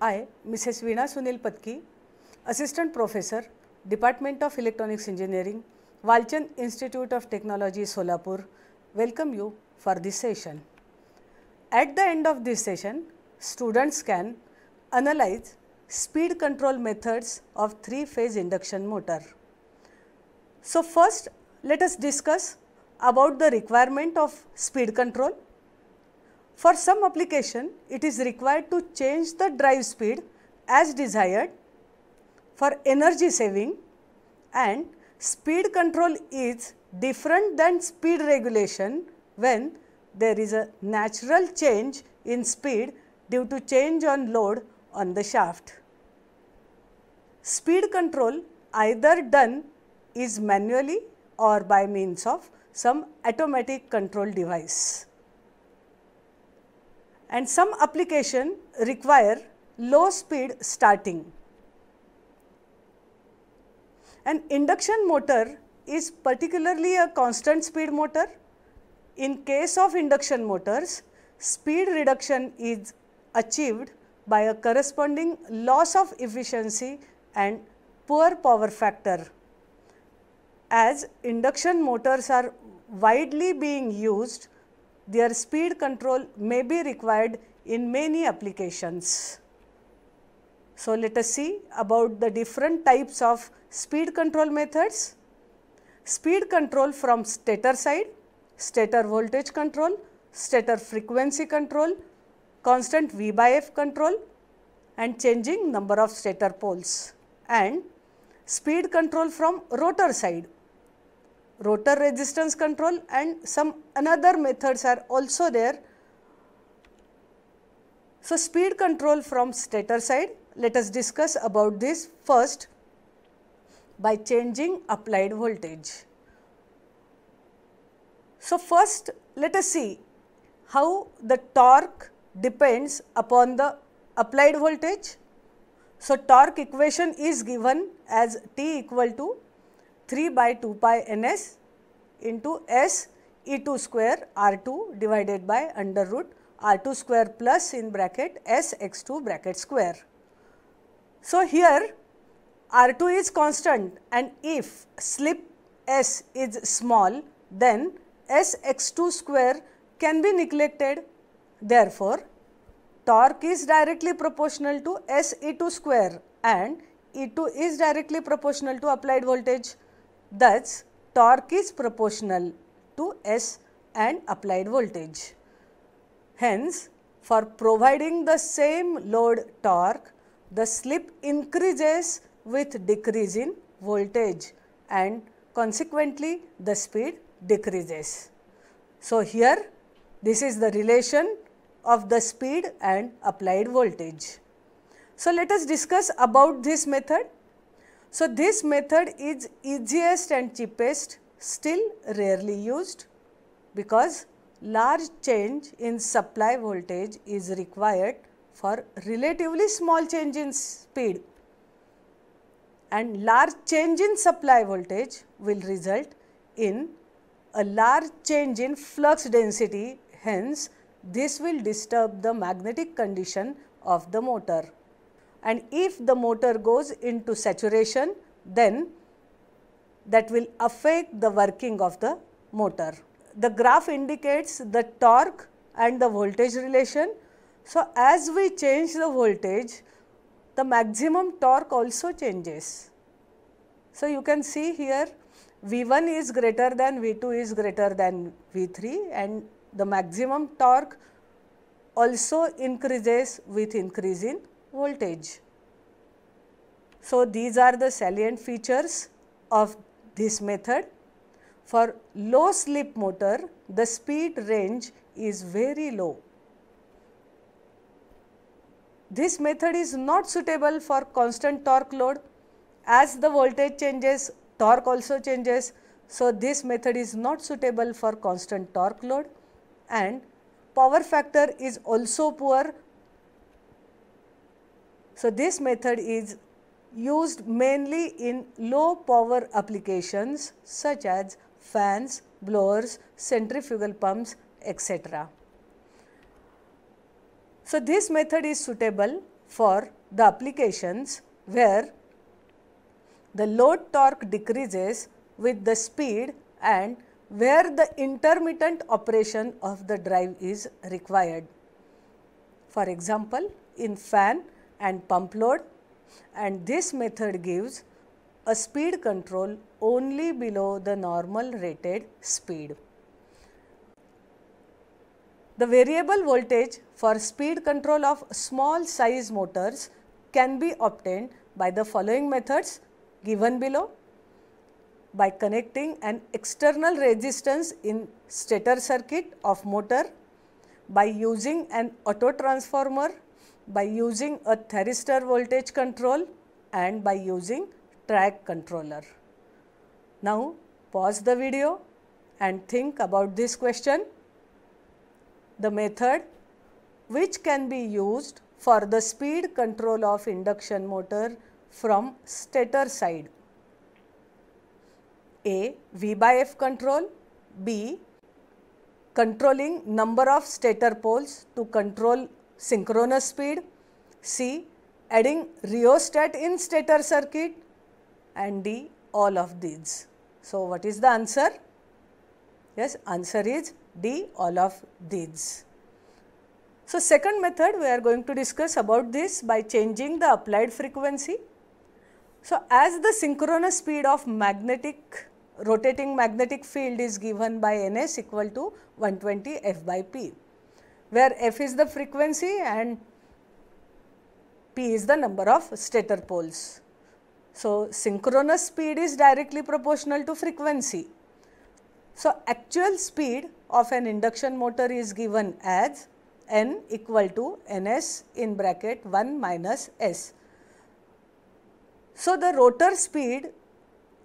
I, Mrs. Vina Sunil Patki, Assistant Professor, Department of Electronics Engineering, Walchan Institute of Technology, Solapur, welcome you for this session. At the end of this session, students can analyze speed control methods of three-phase induction motor. So, first let us discuss about the requirement of speed control for some application, it is required to change the drive speed as desired for energy saving and speed control is different than speed regulation when there is a natural change in speed due to change on load on the shaft. Speed control either done is manually or by means of some automatic control device and some application require low speed starting. An induction motor is particularly a constant speed motor. In case of induction motors, speed reduction is achieved by a corresponding loss of efficiency and poor power factor. As induction motors are widely being used their speed control may be required in many applications. So, let us see about the different types of speed control methods. Speed control from stator side, stator voltage control, stator frequency control, constant V by F control and changing number of stator poles and speed control from rotor side rotor resistance control and some another methods are also there. So, speed control from stator side let us discuss about this first by changing applied voltage. So, first let us see how the torque depends upon the applied voltage. So, torque equation is given as T equal to 3 by 2 pi ns into s E2 square R2 divided by under root R2 square plus in bracket S X2 bracket square. So, here R2 is constant and if slip S is small then S X2 square can be neglected. Therefore, torque is directly proportional to S E2 square and E2 is directly proportional to applied voltage. Thus, torque is proportional to S and applied voltage. Hence, for providing the same load torque, the slip increases with decrease in voltage and consequently the speed decreases. So, here this is the relation of the speed and applied voltage. So, let us discuss about this method. So, this method is easiest and cheapest still rarely used because large change in supply voltage is required for relatively small change in speed and large change in supply voltage will result in a large change in flux density hence this will disturb the magnetic condition of the motor and if the motor goes into saturation then that will affect the working of the motor. The graph indicates the torque and the voltage relation. So, as we change the voltage the maximum torque also changes. So, you can see here V1 is greater than V2 is greater than V3 and the maximum torque also increases with increase in voltage. So, these are the salient features of this method. For low slip motor, the speed range is very low. This method is not suitable for constant torque load as the voltage changes, torque also changes. So, this method is not suitable for constant torque load and power factor is also poor so, this method is used mainly in low power applications such as fans, blowers, centrifugal pumps etc. So, this method is suitable for the applications where the load torque decreases with the speed and where the intermittent operation of the drive is required. For example, in fan and pump load and this method gives a speed control only below the normal rated speed. The variable voltage for speed control of small size motors can be obtained by the following methods given below by connecting an external resistance in stator circuit of motor by using an auto transformer by using a thyristor voltage control and by using track controller. Now pause the video and think about this question. The method which can be used for the speed control of induction motor from stator side. A. V by F control. B. Controlling number of stator poles to control synchronous speed, C adding rheostat in stator circuit and D all of these. So, what is the answer? Yes, answer is D all of these. So, second method we are going to discuss about this by changing the applied frequency. So, as the synchronous speed of magnetic rotating magnetic field is given by ns equal to 120 f by p where f is the frequency and p is the number of stator poles. So, synchronous speed is directly proportional to frequency. So, actual speed of an induction motor is given as n equal to ns in bracket 1 minus s. So, the rotor speed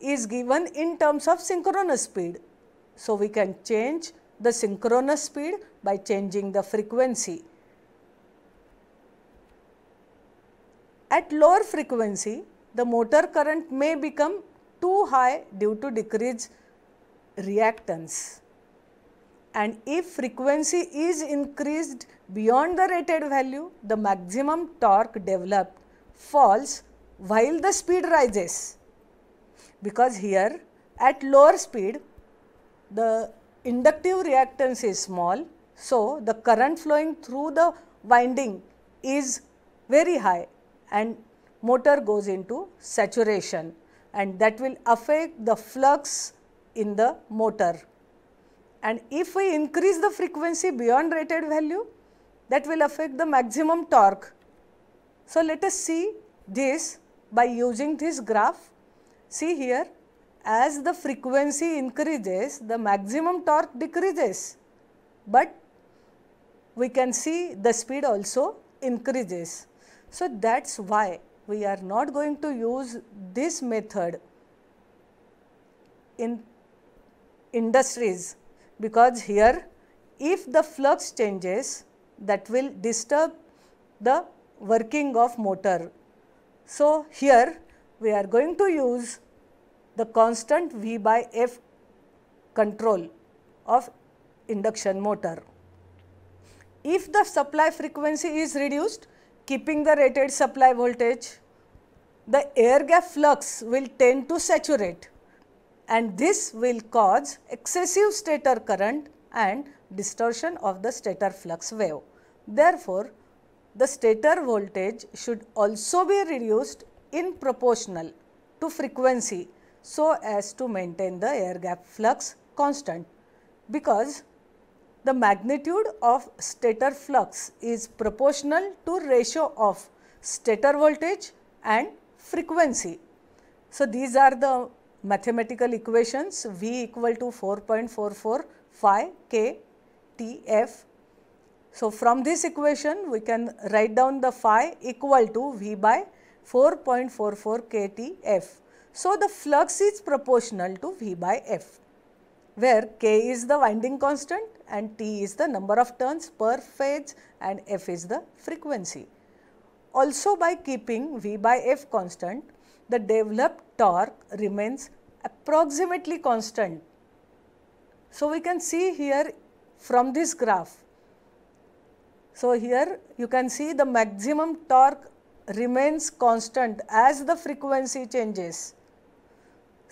is given in terms of synchronous speed. So, we can change the synchronous speed by changing the frequency. At lower frequency, the motor current may become too high due to decreased reactance. And if frequency is increased beyond the rated value, the maximum torque developed falls while the speed rises. Because here at lower speed, the inductive reactance is small, so the current flowing through the winding is very high and motor goes into saturation and that will affect the flux in the motor. And if we increase the frequency beyond rated value, that will affect the maximum torque. So, let us see this by using this graph. See here as the frequency increases, the maximum torque decreases, but we can see the speed also increases. So, that is why we are not going to use this method in industries because here if the flux changes that will disturb the working of motor. So, here we are going to use the constant V by F control of induction motor. If the supply frequency is reduced, keeping the rated supply voltage, the air gap flux will tend to saturate and this will cause excessive stator current and distortion of the stator flux wave. Therefore, the stator voltage should also be reduced in proportional to frequency so as to maintain the air gap flux constant because the magnitude of stator flux is proportional to ratio of stator voltage and frequency. So, these are the mathematical equations V equal to phi K T F. So, from this equation we can write down the phi equal to V by 4.44 K T F so, the flux is proportional to V by F where K is the winding constant and T is the number of turns per phase and F is the frequency. Also by keeping V by F constant, the developed torque remains approximately constant. So, we can see here from this graph. So, here you can see the maximum torque remains constant as the frequency changes.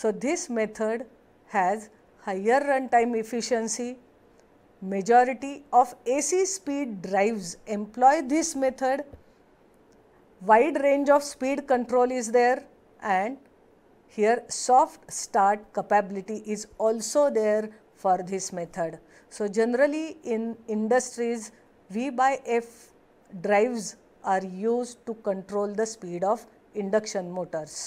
So, this method has higher runtime efficiency. Majority of AC speed drives employ this method. Wide range of speed control is there and here soft start capability is also there for this method. So, generally in industries V by F drives are used to control the speed of induction motors.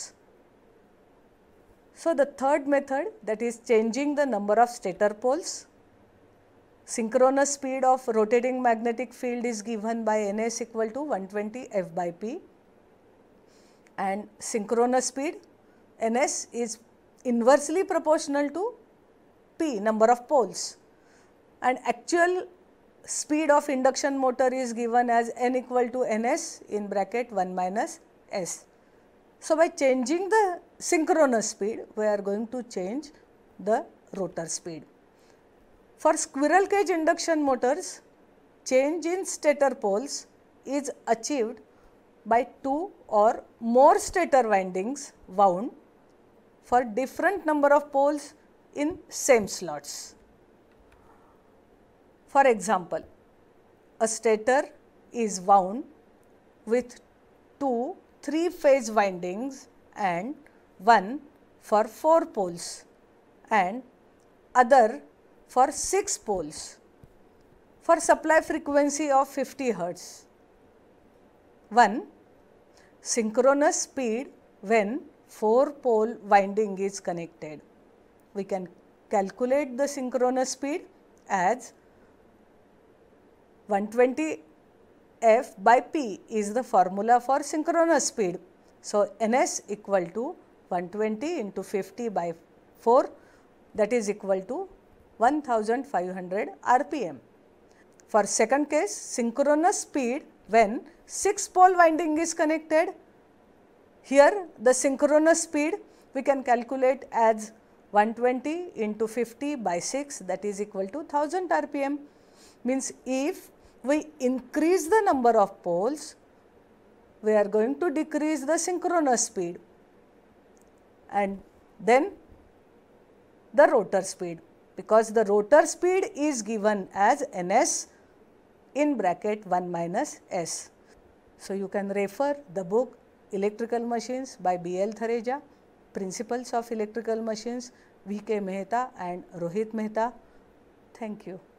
So, the third method that is changing the number of stator poles. Synchronous speed of rotating magnetic field is given by n s equal to 120 f by p and synchronous speed n s is inversely proportional to p number of poles and actual speed of induction motor is given as n equal to n s in bracket 1 minus s. So, by changing the synchronous speed, we are going to change the rotor speed. For squirrel cage induction motors, change in stator poles is achieved by two or more stator windings wound for different number of poles in same slots. For example, a stator is wound with two three phase windings and one for 4 poles and other for 6 poles for supply frequency of 50 hertz. 1. Synchronous speed when 4 pole winding is connected. We can calculate the synchronous speed as 120 f by p is the formula for synchronous speed. So, ns equal to 120 into 50 by 4 that is equal to 1500 rpm. For second case synchronous speed when 6 pole winding is connected here the synchronous speed we can calculate as 120 into 50 by 6 that is equal to 1000 rpm means if we increase the number of poles we are going to decrease the synchronous speed and then the rotor speed because the rotor speed is given as ns in bracket 1 minus s. So, you can refer the book Electrical Machines by B. L. Thareja, Principles of Electrical Machines, V. K. Mehta and Rohit Mehta. Thank you.